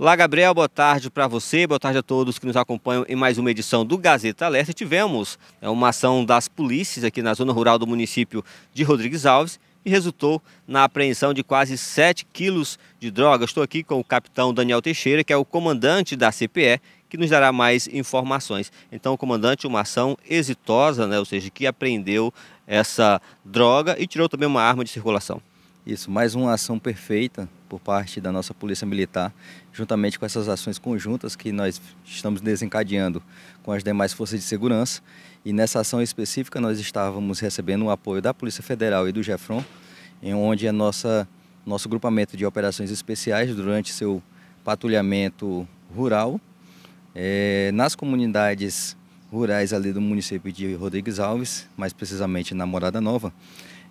Lá, Gabriel, boa tarde para você, boa tarde a todos que nos acompanham em mais uma edição do Gazeta Alerta. Tivemos é, uma ação das polícias aqui na zona rural do município de Rodrigues Alves e resultou na apreensão de quase 7 quilos de droga. Estou aqui com o capitão Daniel Teixeira, que é o comandante da CPE, que nos dará mais informações. Então, comandante, uma ação exitosa, né? ou seja, que apreendeu essa droga e tirou também uma arma de circulação. Isso, mais uma ação perfeita por parte da nossa Polícia Militar, juntamente com essas ações conjuntas que nós estamos desencadeando com as demais forças de segurança. E nessa ação específica nós estávamos recebendo o apoio da Polícia Federal e do GEFRON, em onde a nossa nosso grupamento de operações especiais durante seu patrulhamento rural é, nas comunidades rurais ali do município de Rodrigues Alves, mais precisamente na Morada Nova,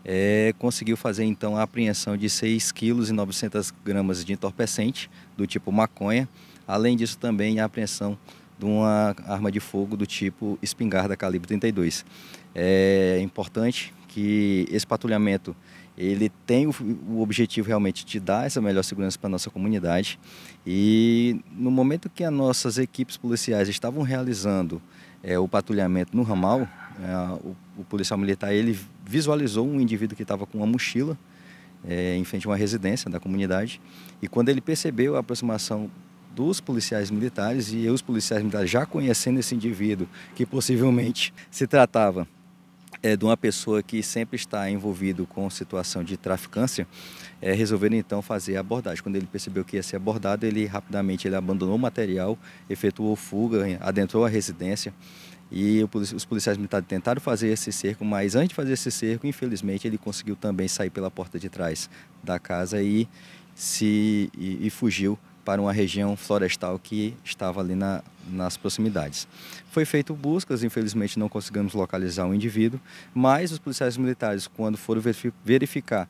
é, conseguiu fazer então a apreensão de 6 quilos e 900 gramas de entorpecente do tipo maconha, além disso também a apreensão de uma arma de fogo do tipo espingarda calibre 32. É importante que esse patrulhamento ele tem o, objetivo realmente de dar essa melhor segurança para a nossa comunidade e no momento que as nossas equipes policiais estavam realizando é, o patrulhamento no ramal, é, o, o, policial militar ele visualizou um indivíduo que estava com uma mochila é, em frente a uma residência da comunidade. E quando ele percebeu a aproximação dos policiais militares e os policiais militares já conhecendo esse indivíduo, que possivelmente se tratava é, de uma pessoa que sempre está envolvido com situação de traficância, é, resolveram então fazer a abordagem. Quando ele percebeu que ia ser abordado, ele rapidamente ele abandonou o material, efetuou fuga, adentrou a residência. E os policiais militares tentaram fazer esse cerco, mas antes de fazer esse cerco, infelizmente, ele conseguiu também sair pela porta de trás da casa e, se, e, e fugiu para uma região florestal que estava ali na, nas proximidades. Foi feito buscas, infelizmente não conseguimos localizar o indivíduo, mas os policiais militares, quando foram verificar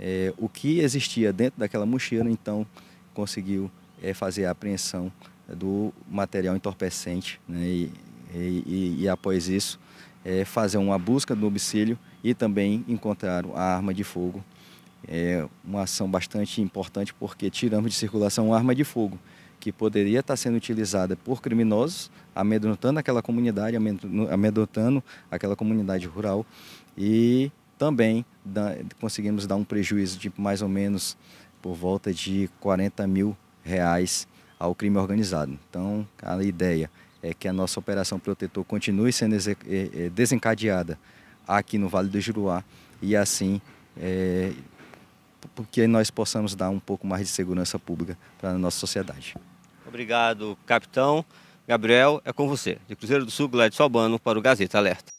é, o que existia dentro daquela mochila, então conseguiu é, fazer a apreensão do material entorpecente né, e, e, e, e após isso, é, fazer uma busca do domicílio e também encontrar a arma de fogo. É uma ação bastante importante porque tiramos de circulação uma arma de fogo que poderia estar sendo utilizada por criminosos, amedrontando aquela comunidade, amedrontando aquela comunidade rural e também da, conseguimos dar um prejuízo de mais ou menos por volta de 40 mil reais ao crime organizado. Então, a ideia é que a nossa operação protetor continue sendo é, é, desencadeada aqui no Vale do Juruá e assim é, porque nós possamos dar um pouco mais de segurança pública para a nossa sociedade. Obrigado, capitão. Gabriel, é com você. De Cruzeiro do Sul, Gladys Albano, para o Gazeta Alerta.